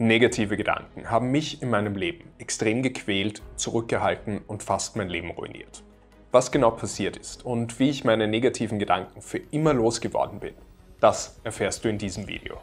Negative Gedanken haben mich in meinem Leben extrem gequält, zurückgehalten und fast mein Leben ruiniert. Was genau passiert ist und wie ich meine negativen Gedanken für immer losgeworden bin, das erfährst du in diesem Video.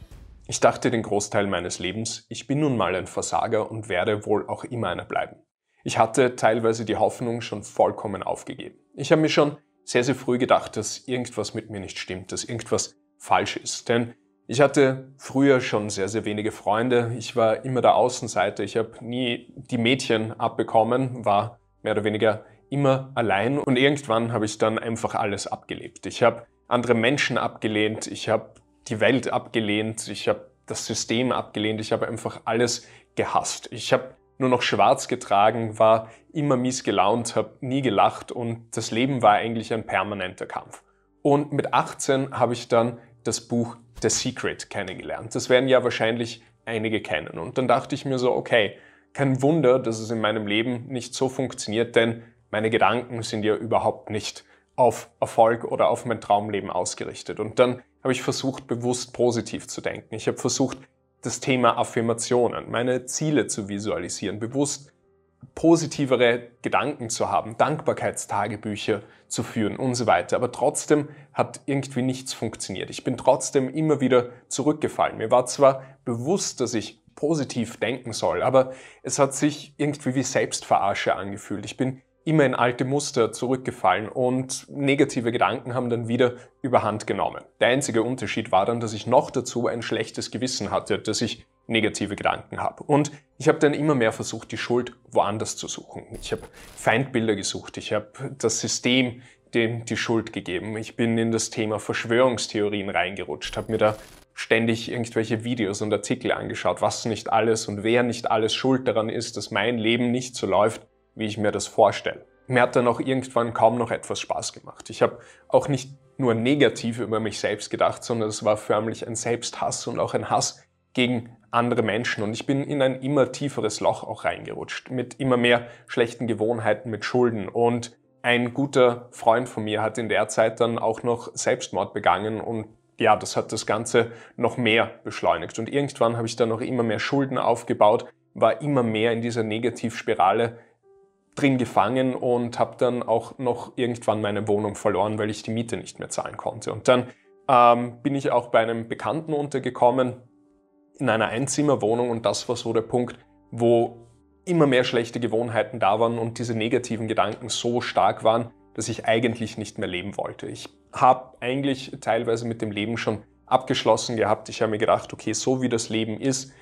Ich dachte den Großteil meines Lebens, ich bin nun mal ein Versager und werde wohl auch immer einer bleiben. Ich hatte teilweise die Hoffnung schon vollkommen aufgegeben. Ich habe mir schon sehr, sehr früh gedacht, dass irgendwas mit mir nicht stimmt, dass irgendwas falsch ist. Denn ich hatte früher schon sehr, sehr wenige Freunde. Ich war immer der Außenseiter. Ich habe nie die Mädchen abbekommen, war mehr oder weniger immer allein und irgendwann habe ich dann einfach alles abgelebt. Ich habe andere Menschen abgelehnt, ich habe die Welt abgelehnt, ich habe das System abgelehnt, ich habe einfach alles gehasst. Ich habe nur noch schwarz getragen, war immer mies gelaunt, habe nie gelacht und das Leben war eigentlich ein permanenter Kampf. Und mit 18 habe ich dann das Buch The Secret kennengelernt. Das werden ja wahrscheinlich einige kennen. Und dann dachte ich mir so, okay, kein Wunder, dass es in meinem Leben nicht so funktioniert, denn meine Gedanken sind ja überhaupt nicht auf Erfolg oder auf mein Traumleben ausgerichtet. Und dann habe ich versucht, bewusst positiv zu denken. Ich habe versucht, das Thema Affirmationen, meine Ziele zu visualisieren, bewusst positivere Gedanken zu haben, Dankbarkeitstagebücher zu führen und so weiter. Aber trotzdem hat irgendwie nichts funktioniert. Ich bin trotzdem immer wieder zurückgefallen. Mir war zwar bewusst, dass ich positiv denken soll, aber es hat sich irgendwie wie Selbstverarsche angefühlt. Ich bin immer in alte Muster zurückgefallen und negative Gedanken haben dann wieder überhand genommen. Der einzige Unterschied war dann, dass ich noch dazu ein schlechtes Gewissen hatte, dass ich negative Gedanken habe. Und ich habe dann immer mehr versucht, die Schuld woanders zu suchen. Ich habe Feindbilder gesucht, ich habe das System dem die Schuld gegeben. Ich bin in das Thema Verschwörungstheorien reingerutscht, habe mir da ständig irgendwelche Videos und Artikel angeschaut, was nicht alles und wer nicht alles schuld daran ist, dass mein Leben nicht so läuft, wie ich mir das vorstelle. Mir hat dann auch irgendwann kaum noch etwas Spaß gemacht. Ich habe auch nicht nur negativ über mich selbst gedacht, sondern es war förmlich ein Selbsthass und auch ein Hass gegen andere Menschen. Und ich bin in ein immer tieferes Loch auch reingerutscht, mit immer mehr schlechten Gewohnheiten, mit Schulden. Und ein guter Freund von mir hat in der Zeit dann auch noch Selbstmord begangen und ja, das hat das Ganze noch mehr beschleunigt. Und irgendwann habe ich dann noch immer mehr Schulden aufgebaut, war immer mehr in dieser Negativspirale drin gefangen und habe dann auch noch irgendwann meine Wohnung verloren, weil ich die Miete nicht mehr zahlen konnte. Und dann ähm, bin ich auch bei einem Bekannten untergekommen, in einer Einzimmerwohnung und das war so der Punkt, wo immer mehr schlechte Gewohnheiten da waren und diese negativen Gedanken so stark waren, dass ich eigentlich nicht mehr leben wollte. Ich habe eigentlich teilweise mit dem Leben schon abgeschlossen gehabt. Ich habe mir gedacht, okay, so wie das Leben ist,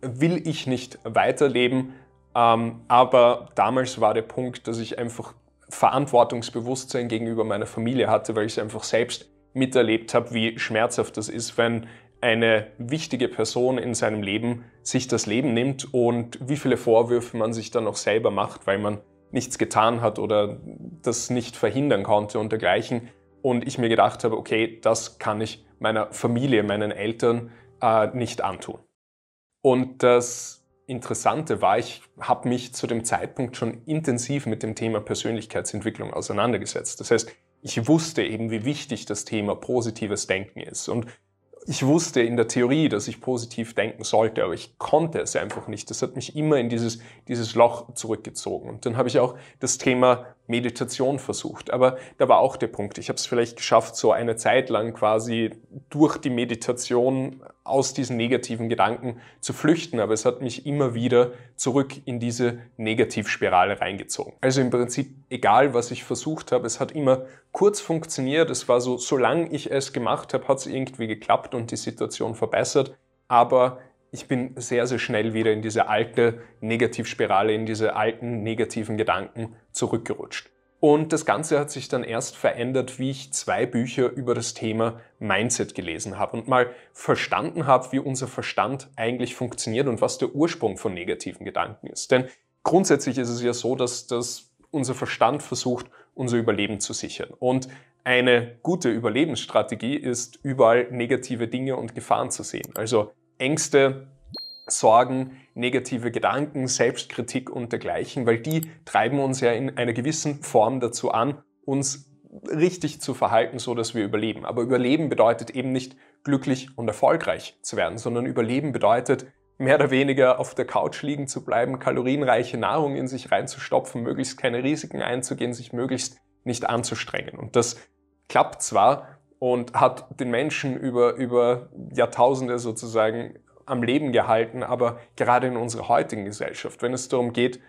will ich nicht weiterleben. Ähm, aber damals war der Punkt, dass ich einfach Verantwortungsbewusstsein gegenüber meiner Familie hatte, weil ich es einfach selbst miterlebt habe, wie schmerzhaft das ist, wenn eine wichtige Person in seinem Leben sich das Leben nimmt und wie viele Vorwürfe man sich dann auch selber macht, weil man nichts getan hat oder das nicht verhindern konnte und dergleichen. Und ich mir gedacht habe, okay, das kann ich meiner Familie, meinen Eltern äh, nicht antun. Und das Interessante war, ich habe mich zu dem Zeitpunkt schon intensiv mit dem Thema Persönlichkeitsentwicklung auseinandergesetzt. Das heißt, ich wusste eben, wie wichtig das Thema positives Denken ist. Und ich wusste in der Theorie, dass ich positiv denken sollte, aber ich konnte es einfach nicht. Das hat mich immer in dieses, dieses Loch zurückgezogen. Und dann habe ich auch das Thema Meditation versucht. Aber da war auch der Punkt. Ich habe es vielleicht geschafft, so eine Zeit lang quasi durch die Meditation aus diesen negativen Gedanken zu flüchten, aber es hat mich immer wieder zurück in diese Negativspirale reingezogen. Also im Prinzip egal, was ich versucht habe, es hat immer kurz funktioniert. Es war so, solange ich es gemacht habe, hat es irgendwie geklappt und die Situation verbessert. Aber ich bin sehr, sehr schnell wieder in diese alte Negativspirale, in diese alten negativen Gedanken zurückgerutscht. Und das Ganze hat sich dann erst verändert, wie ich zwei Bücher über das Thema Mindset gelesen habe und mal verstanden habe, wie unser Verstand eigentlich funktioniert und was der Ursprung von negativen Gedanken ist. Denn grundsätzlich ist es ja so, dass, dass unser Verstand versucht, unser Überleben zu sichern. Und eine gute Überlebensstrategie ist, überall negative Dinge und Gefahren zu sehen. Also Ängste, Sorgen, negative Gedanken, Selbstkritik und dergleichen, weil die treiben uns ja in einer gewissen Form dazu an, uns richtig zu verhalten, so dass wir überleben. Aber überleben bedeutet eben nicht glücklich und erfolgreich zu werden, sondern überleben bedeutet mehr oder weniger auf der Couch liegen zu bleiben, kalorienreiche Nahrung in sich reinzustopfen, möglichst keine Risiken einzugehen, sich möglichst nicht anzustrengen. Und das klappt zwar und hat den Menschen über, über Jahrtausende sozusagen am Leben gehalten, aber gerade in unserer heutigen Gesellschaft, wenn es darum geht,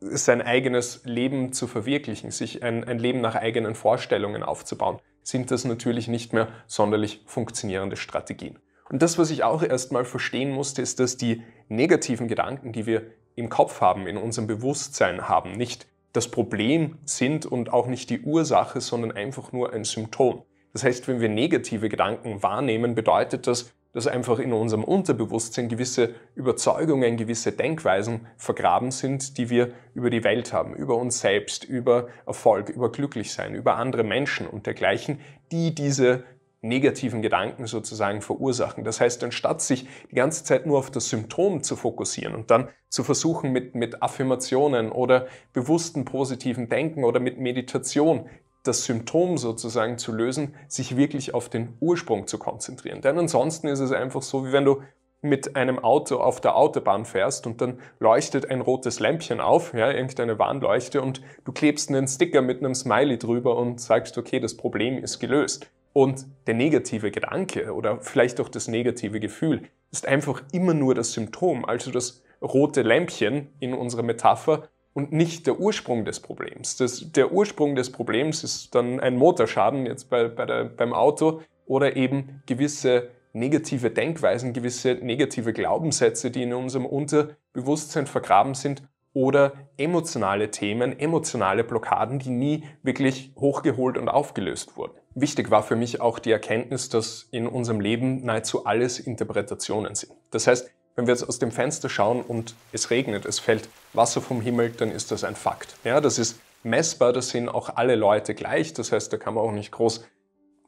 sein eigenes Leben zu verwirklichen, sich ein, ein Leben nach eigenen Vorstellungen aufzubauen, sind das natürlich nicht mehr sonderlich funktionierende Strategien. Und das, was ich auch erstmal verstehen musste, ist, dass die negativen Gedanken, die wir im Kopf haben, in unserem Bewusstsein haben, nicht das Problem sind und auch nicht die Ursache, sondern einfach nur ein Symptom. Das heißt, wenn wir negative Gedanken wahrnehmen, bedeutet das, dass einfach in unserem Unterbewusstsein gewisse Überzeugungen, gewisse Denkweisen vergraben sind, die wir über die Welt haben, über uns selbst, über Erfolg, über Glücklichsein, über andere Menschen und dergleichen, die diese negativen Gedanken sozusagen verursachen. Das heißt, anstatt sich die ganze Zeit nur auf das Symptom zu fokussieren und dann zu versuchen, mit, mit Affirmationen oder bewussten positiven Denken oder mit Meditation das Symptom sozusagen zu lösen, sich wirklich auf den Ursprung zu konzentrieren. Denn ansonsten ist es einfach so, wie wenn du mit einem Auto auf der Autobahn fährst und dann leuchtet ein rotes Lämpchen auf, ja, irgendeine Warnleuchte und du klebst einen Sticker mit einem Smiley drüber und sagst, okay, das Problem ist gelöst. Und der negative Gedanke oder vielleicht auch das negative Gefühl ist einfach immer nur das Symptom, also das rote Lämpchen in unserer Metapher und nicht der Ursprung des Problems. Das, der Ursprung des Problems ist dann ein Motorschaden jetzt bei, bei der, beim Auto oder eben gewisse negative Denkweisen, gewisse negative Glaubenssätze, die in unserem Unterbewusstsein vergraben sind oder emotionale Themen, emotionale Blockaden, die nie wirklich hochgeholt und aufgelöst wurden. Wichtig war für mich auch die Erkenntnis, dass in unserem Leben nahezu alles Interpretationen sind. Das heißt, wenn wir jetzt aus dem Fenster schauen und es regnet, es fällt Wasser vom Himmel, dann ist das ein Fakt. Ja, das ist messbar, das sind auch alle Leute gleich. Das heißt, da kann man auch nicht groß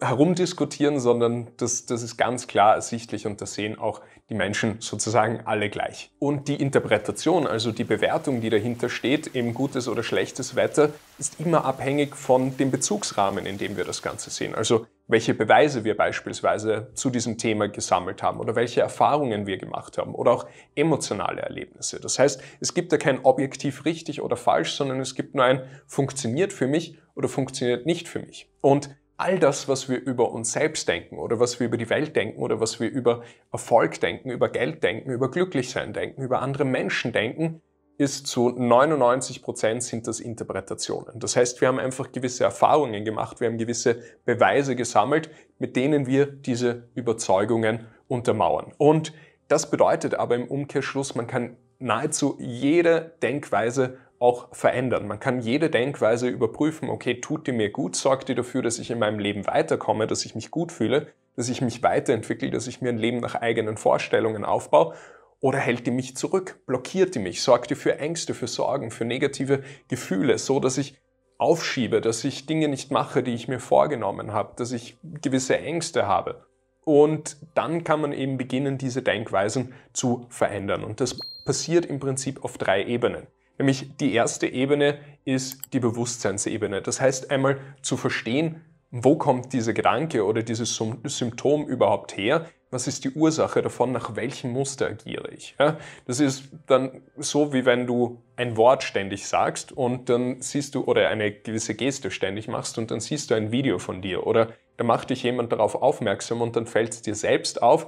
herumdiskutieren, sondern das, das ist ganz klar ersichtlich und das sehen auch die Menschen sozusagen alle gleich. Und die Interpretation, also die Bewertung, die dahinter steht, eben gutes oder schlechtes Wetter, ist immer abhängig von dem Bezugsrahmen, in dem wir das Ganze sehen. Also welche Beweise wir beispielsweise zu diesem Thema gesammelt haben oder welche Erfahrungen wir gemacht haben oder auch emotionale Erlebnisse. Das heißt, es gibt da kein objektiv richtig oder falsch, sondern es gibt nur ein funktioniert für mich oder funktioniert nicht für mich. Und all das, was wir über uns selbst denken oder was wir über die Welt denken oder was wir über Erfolg denken, über Geld denken, über Glücklichsein denken, über andere Menschen denken, ist zu 99 Prozent sind das Interpretationen. Das heißt, wir haben einfach gewisse Erfahrungen gemacht, wir haben gewisse Beweise gesammelt, mit denen wir diese Überzeugungen untermauern. Und das bedeutet aber im Umkehrschluss, man kann nahezu jede Denkweise auch verändern. Man kann jede Denkweise überprüfen, okay, tut die mir gut, sorgt die dafür, dass ich in meinem Leben weiterkomme, dass ich mich gut fühle, dass ich mich weiterentwickle, dass ich mir ein Leben nach eigenen Vorstellungen aufbaue oder hält die mich zurück, blockiert die mich, sorgt die für Ängste, für Sorgen, für negative Gefühle, so dass ich aufschiebe, dass ich Dinge nicht mache, die ich mir vorgenommen habe, dass ich gewisse Ängste habe. Und dann kann man eben beginnen, diese Denkweisen zu verändern. Und das passiert im Prinzip auf drei Ebenen. Nämlich die erste Ebene ist die Bewusstseinsebene. Das heißt einmal zu verstehen, wo kommt dieser Gedanke oder dieses Symptom überhaupt her? Was ist die Ursache davon? Nach welchem Muster agiere ich? Ja, das ist dann so, wie wenn du ein Wort ständig sagst und dann siehst du oder eine gewisse Geste ständig machst und dann siehst du ein Video von dir oder da macht dich jemand darauf aufmerksam und dann fällt es dir selbst auf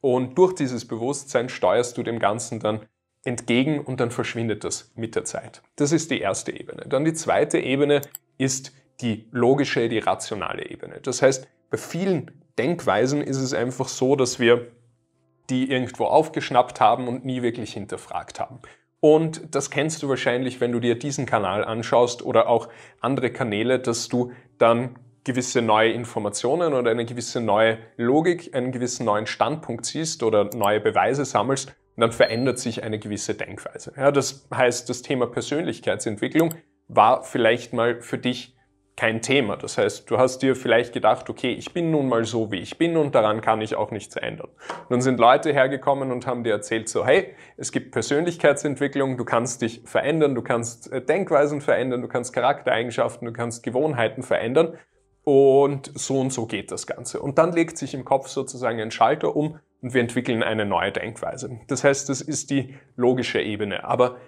und durch dieses Bewusstsein steuerst du dem Ganzen dann entgegen und dann verschwindet das mit der Zeit. Das ist die erste Ebene. Dann die zweite Ebene ist die logische, die rationale Ebene. Das heißt, bei vielen Denkweisen ist es einfach so, dass wir die irgendwo aufgeschnappt haben und nie wirklich hinterfragt haben. Und das kennst du wahrscheinlich, wenn du dir diesen Kanal anschaust oder auch andere Kanäle, dass du dann gewisse neue Informationen oder eine gewisse neue Logik, einen gewissen neuen Standpunkt siehst oder neue Beweise sammelst und dann verändert sich eine gewisse Denkweise. Ja, das heißt, das Thema Persönlichkeitsentwicklung war vielleicht mal für dich kein Thema. Das heißt, du hast dir vielleicht gedacht, okay, ich bin nun mal so, wie ich bin und daran kann ich auch nichts ändern. Und dann sind Leute hergekommen und haben dir erzählt, so, hey, es gibt Persönlichkeitsentwicklung, du kannst dich verändern, du kannst äh, Denkweisen verändern, du kannst Charaktereigenschaften, du kannst Gewohnheiten verändern. Und so und so geht das Ganze. Und dann legt sich im Kopf sozusagen ein Schalter um und wir entwickeln eine neue Denkweise. Das heißt, das ist die logische Ebene. Aber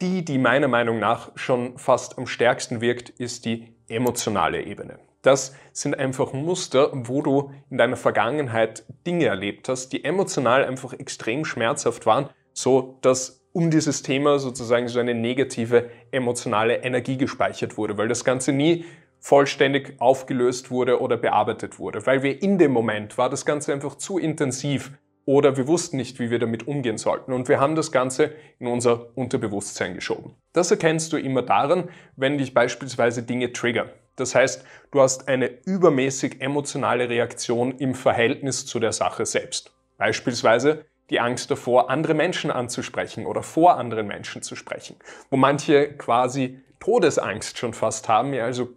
die, die meiner Meinung nach schon fast am stärksten wirkt, ist die emotionale Ebene. Das sind einfach Muster, wo du in deiner Vergangenheit Dinge erlebt hast, die emotional einfach extrem schmerzhaft waren, so dass um dieses Thema sozusagen so eine negative emotionale Energie gespeichert wurde, weil das Ganze nie vollständig aufgelöst wurde oder bearbeitet wurde, weil wir in dem Moment war das Ganze einfach zu intensiv oder wir wussten nicht, wie wir damit umgehen sollten und wir haben das Ganze in unser Unterbewusstsein geschoben. Das erkennst du immer daran, wenn dich beispielsweise Dinge triggern. Das heißt, du hast eine übermäßig emotionale Reaktion im Verhältnis zu der Sache selbst. Beispielsweise die Angst davor, andere Menschen anzusprechen oder vor anderen Menschen zu sprechen, wo manche quasi Todesangst schon fast haben, ja, also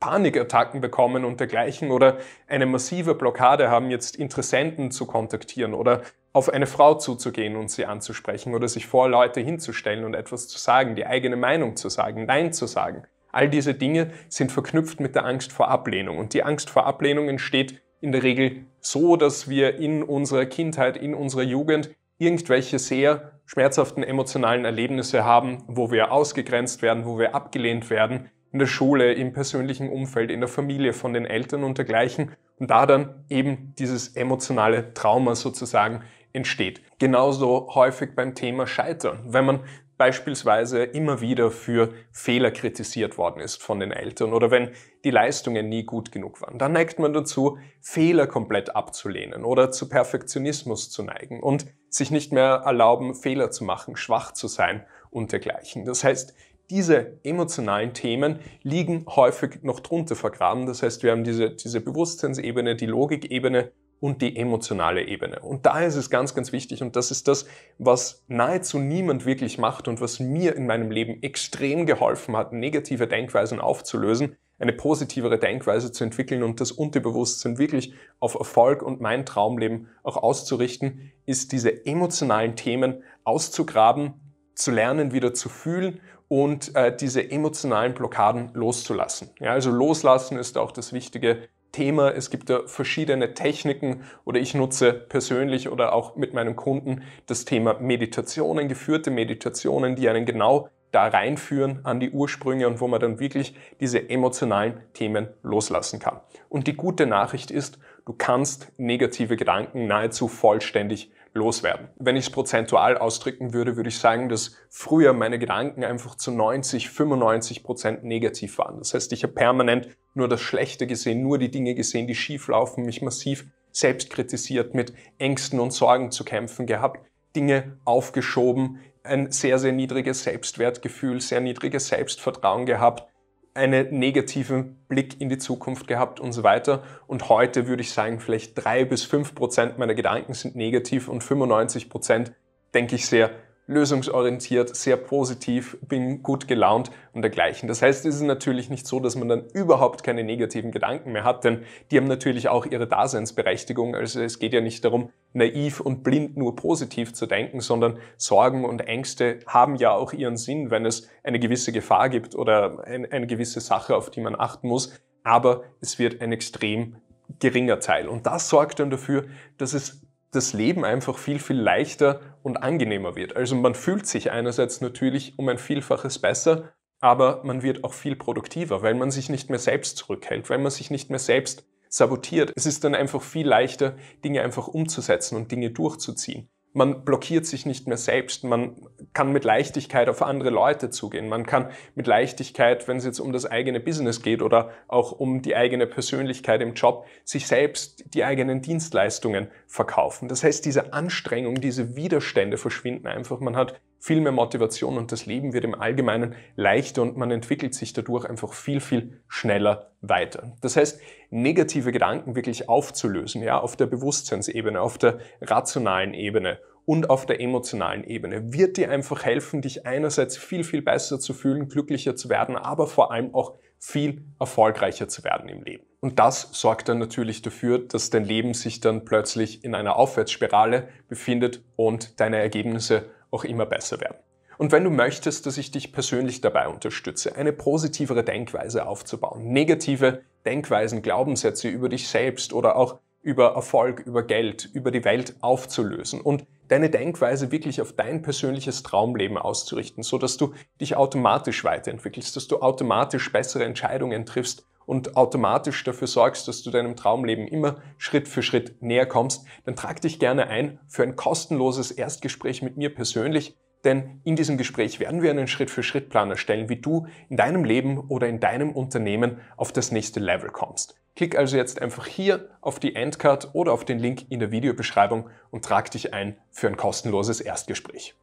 Panikattacken bekommen und dergleichen oder eine massive Blockade haben, jetzt Interessenten zu kontaktieren oder auf eine Frau zuzugehen und sie anzusprechen oder sich vor Leute hinzustellen und etwas zu sagen, die eigene Meinung zu sagen, Nein zu sagen. All diese Dinge sind verknüpft mit der Angst vor Ablehnung und die Angst vor Ablehnung entsteht in der Regel so, dass wir in unserer Kindheit, in unserer Jugend irgendwelche sehr schmerzhaften emotionalen Erlebnisse haben, wo wir ausgegrenzt werden, wo wir abgelehnt werden, in der Schule, im persönlichen Umfeld, in der Familie, von den Eltern und dergleichen und da dann eben dieses emotionale Trauma sozusagen entsteht. Genauso häufig beim Thema Scheitern. Wenn man beispielsweise immer wieder für Fehler kritisiert worden ist von den Eltern oder wenn die Leistungen nie gut genug waren, dann neigt man dazu, Fehler komplett abzulehnen oder zu Perfektionismus zu neigen und sich nicht mehr erlauben, Fehler zu machen, schwach zu sein und dergleichen. Das heißt, diese emotionalen Themen liegen häufig noch drunter vergraben. Das heißt, wir haben diese, diese Bewusstseinsebene, die Logikebene und die emotionale Ebene. Und da ist es ganz, ganz wichtig und das ist das, was nahezu niemand wirklich macht und was mir in meinem Leben extrem geholfen hat, negative Denkweisen aufzulösen, eine positivere Denkweise zu entwickeln und das Unterbewusstsein wirklich auf Erfolg und mein Traumleben auch auszurichten, ist diese emotionalen Themen auszugraben, zu lernen, wieder zu fühlen und äh, diese emotionalen Blockaden loszulassen. Ja, also loslassen ist auch das wichtige Thema. Es gibt da verschiedene Techniken oder ich nutze persönlich oder auch mit meinem Kunden das Thema Meditationen, geführte Meditationen, die einen genau da reinführen an die Ursprünge und wo man dann wirklich diese emotionalen Themen loslassen kann. Und die gute Nachricht ist, du kannst negative Gedanken nahezu vollständig loswerden. Wenn ich es prozentual ausdrücken würde, würde ich sagen, dass früher meine Gedanken einfach zu 90, 95 Prozent negativ waren. Das heißt, ich habe permanent nur das Schlechte gesehen, nur die Dinge gesehen, die schief laufen, mich massiv selbst kritisiert, mit Ängsten und Sorgen zu kämpfen gehabt, Dinge aufgeschoben, ein sehr, sehr niedriges Selbstwertgefühl, sehr niedriges Selbstvertrauen gehabt, einen negativen Blick in die Zukunft gehabt und so weiter. Und heute würde ich sagen, vielleicht drei bis fünf Prozent meiner Gedanken sind negativ und 95 Prozent denke ich sehr lösungsorientiert, sehr positiv, bin gut gelaunt und dergleichen. Das heißt, es ist natürlich nicht so, dass man dann überhaupt keine negativen Gedanken mehr hat, denn die haben natürlich auch ihre Daseinsberechtigung. Also es geht ja nicht darum, naiv und blind nur positiv zu denken, sondern Sorgen und Ängste haben ja auch ihren Sinn, wenn es eine gewisse Gefahr gibt oder ein, eine gewisse Sache, auf die man achten muss. Aber es wird ein extrem geringer Teil. Und das sorgt dann dafür, dass es das Leben einfach viel, viel leichter und angenehmer wird. Also man fühlt sich einerseits natürlich um ein Vielfaches besser, aber man wird auch viel produktiver, weil man sich nicht mehr selbst zurückhält, weil man sich nicht mehr selbst sabotiert. Es ist dann einfach viel leichter, Dinge einfach umzusetzen und Dinge durchzuziehen man blockiert sich nicht mehr selbst, man kann mit Leichtigkeit auf andere Leute zugehen, man kann mit Leichtigkeit, wenn es jetzt um das eigene Business geht oder auch um die eigene Persönlichkeit im Job, sich selbst die eigenen Dienstleistungen verkaufen. Das heißt, diese Anstrengung, diese Widerstände verschwinden einfach, man hat viel mehr Motivation und das Leben wird im Allgemeinen leichter und man entwickelt sich dadurch einfach viel, viel schneller weiter. Das heißt, negative Gedanken wirklich aufzulösen, ja, auf der Bewusstseinsebene, auf der rationalen Ebene und auf der emotionalen Ebene wird dir einfach helfen, dich einerseits viel, viel besser zu fühlen, glücklicher zu werden, aber vor allem auch viel erfolgreicher zu werden im Leben. Und das sorgt dann natürlich dafür, dass dein Leben sich dann plötzlich in einer Aufwärtsspirale befindet und deine Ergebnisse auch immer besser werden. Und wenn du möchtest, dass ich dich persönlich dabei unterstütze, eine positivere Denkweise aufzubauen, negative Denkweisen, Glaubenssätze über dich selbst oder auch über Erfolg, über Geld, über die Welt aufzulösen und deine Denkweise wirklich auf dein persönliches Traumleben auszurichten, so dass du dich automatisch weiterentwickelst, dass du automatisch bessere Entscheidungen triffst und automatisch dafür sorgst, dass du deinem Traumleben immer Schritt für Schritt näher kommst, dann trag dich gerne ein für ein kostenloses Erstgespräch mit mir persönlich. Denn in diesem Gespräch werden wir einen Schritt-für-Schritt-Plan erstellen, wie du in deinem Leben oder in deinem Unternehmen auf das nächste Level kommst. Klick also jetzt einfach hier auf die Endcard oder auf den Link in der Videobeschreibung und trag dich ein für ein kostenloses Erstgespräch.